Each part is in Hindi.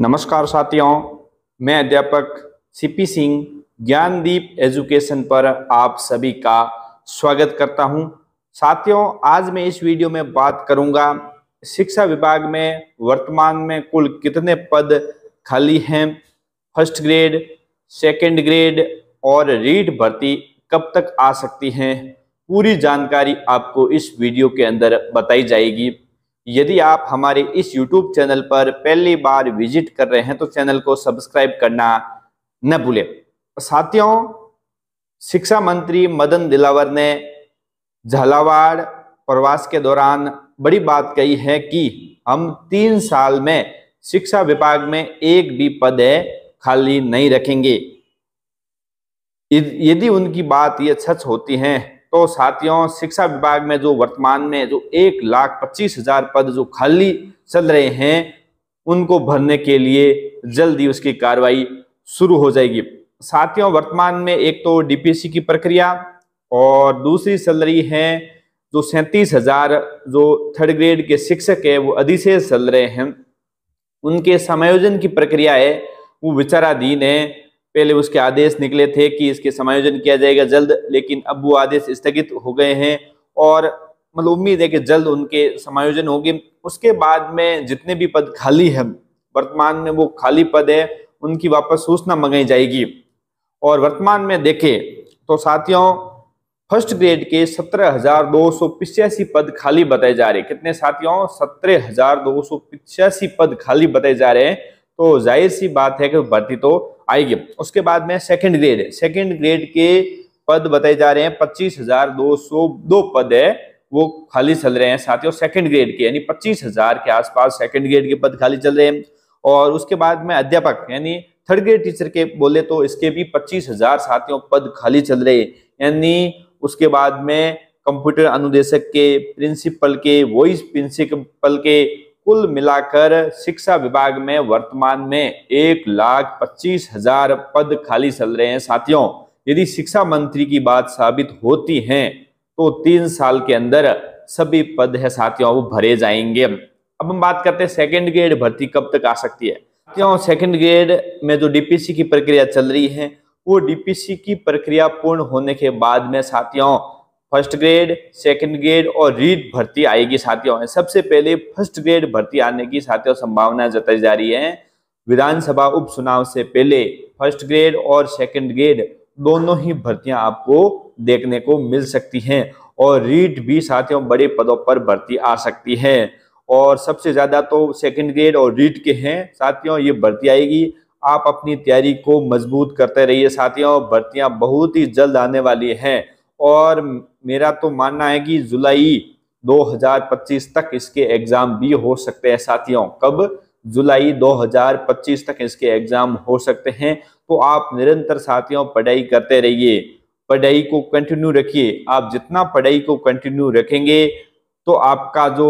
नमस्कार साथियों मैं अध्यापक सीपी सिंह ज्ञानदीप एजुकेशन पर आप सभी का स्वागत करता हूं साथियों आज मैं इस वीडियो में बात करूंगा शिक्षा विभाग में वर्तमान में कुल कितने पद खाली हैं फर्स्ट ग्रेड सेकंड ग्रेड और रीड भर्ती कब तक आ सकती हैं पूरी जानकारी आपको इस वीडियो के अंदर बताई जाएगी यदि आप हमारे इस YouTube चैनल पर पहली बार विजिट कर रहे हैं तो चैनल को सब्सक्राइब करना न भूले साथियों शिक्षा मंत्री मदन दिलावर ने झालावाड़ प्रवास के दौरान बड़ी बात कही है कि हम तीन साल में शिक्षा विभाग में एक भी पद है खाली नहीं रखेंगे यदि उनकी बात ये सच होती है तो साथियों शिक्षा विभाग में जो वर्तमान में जो एक लाख पच्चीस हजार पद जो खाली चल रहे हैं उनको भरने के लिए जल्द ही उसकी कार्रवाई शुरू हो जाएगी साथियों वर्तमान में एक तो डीपीसी की प्रक्रिया और दूसरी चल रही है जो सैंतीस हजार जो थर्ड ग्रेड के शिक्षक है वो अधिशेष चल रहे हैं उनके समायोजन की प्रक्रिया है वो विचाराधीन है पहले उसके आदेश निकले थे कि इसके समायोजन किया जाएगा जल्द लेकिन अब वो आदेश स्थगित हो गए हैं और मतलब उम्मीद है कि जल्द उनके समायोजन होगी उसके बाद में जितने भी पद खाली है वर्तमान में वो खाली पद है उनकी वापस सूचना मंगाई जाएगी और वर्तमान में देखें तो साथियों फर्स्ट ग्रेड के सत्रह हजार दो सौ पिचासी पद खाली बताए जा रहे हैं कितने साथियों सत्रह हजार दो सौ पिचासी पद खाली बताए जा रहे हैं तो जाहिर सी बात है कि भर्ती तो आएगी उसके बाद में सेकंड ग्रेड सेकंड ग्रेड के पद बताए जा रहे हैं पच्चीस हजार दो सौ दो पद है वो खाली चल रहे हैं साथियों सेकंड ग्रेड के यानी पच्चीस हजार के आसपास सेकंड ग्रेड के पद खाली चल रहे हैं और उसके बाद में अध्यापक यानी थर्ड ग्रेड टीचर के बोले तो इसके भी पच्चीस हजार साथियों पद खाली चल रहे हैं यानी उसके बाद में कंप्यूटर अनुदेशक के प्रिंसिपल के वॉइस प्रिंसिपल के कुल मिलाकर शिक्षा विभाग में वर्तमान में एक लाख पच्चीस हजार पद खाली चल रहे हैं साथियों यदि शिक्षा मंत्री की बात साबित होती है तो तीन साल के अंदर सभी पद है साथियों वो भरे जाएंगे अब हम बात करते हैं सेकेंड ग्रेड भर्ती कब तक आ सकती है साथियों सेकेंड ग्रेड में जो डीपीसी की प्रक्रिया चल रही है वो डीपीसी की प्रक्रिया पूर्ण होने के बाद में साथियों फर्स्ट ग्रेड सेकंड ग्रेड और रीट भर्ती आएगी साथियों सबसे पहले फर्स्ट ग्रेड भर्ती आने की साथियों संभावना जताई जा रही है विधानसभा उपचुनाव से पहले फर्स्ट ग्रेड और सेकंड ग्रेड दोनों ही भर्तियां आपको देखने को मिल सकती हैं और रीट भी साथियों बड़े पदों पर भर्ती आ सकती है और सबसे ज़्यादा तो सेकंड ग्रेड और रीट के हैं साथियों ये भर्ती आएगी आप अपनी तैयारी को मजबूत करते रहिए साथियों भर्तियां बहुत ही जल्द आने वाली हैं और मेरा तो मानना है कि जुलाई 2025 तक इसके एग्जाम भी हो सकते हैं साथियों कब जुलाई 2025 तक इसके एग्जाम हो सकते हैं तो आप निरंतर साथियों पढ़ाई करते रहिए पढ़ाई को कंटिन्यू रखिए आप जितना पढ़ाई को कंटिन्यू रखेंगे तो आपका जो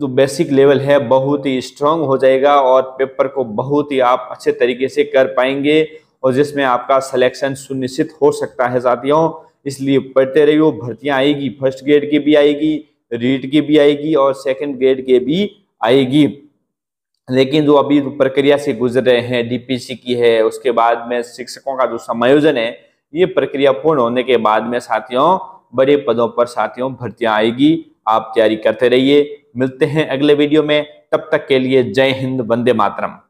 जो बेसिक लेवल है बहुत ही स्ट्रांग हो जाएगा और पेपर को बहुत ही आप अच्छे तरीके से कर पाएंगे और जिसमें आपका सिलेक्शन सुनिश्चित हो सकता है साथियों इसलिए पढ़ते रहिए वो भर्तियाँ आएगी फर्स्ट ग्रेड की भी आएगी रीट की भी आएगी और सेकंड ग्रेड के भी आएगी लेकिन जो अभी तो प्रक्रिया से गुजर रहे हैं डीपीसी की है उसके बाद में शिक्षकों का जो समायोजन है ये प्रक्रिया पूर्ण होने के बाद में साथियों बड़े पदों पर साथियों भर्तियां आएगी आप तैयारी करते रहिए मिलते हैं अगले वीडियो में तब तक के लिए जय हिंद वंदे मातरम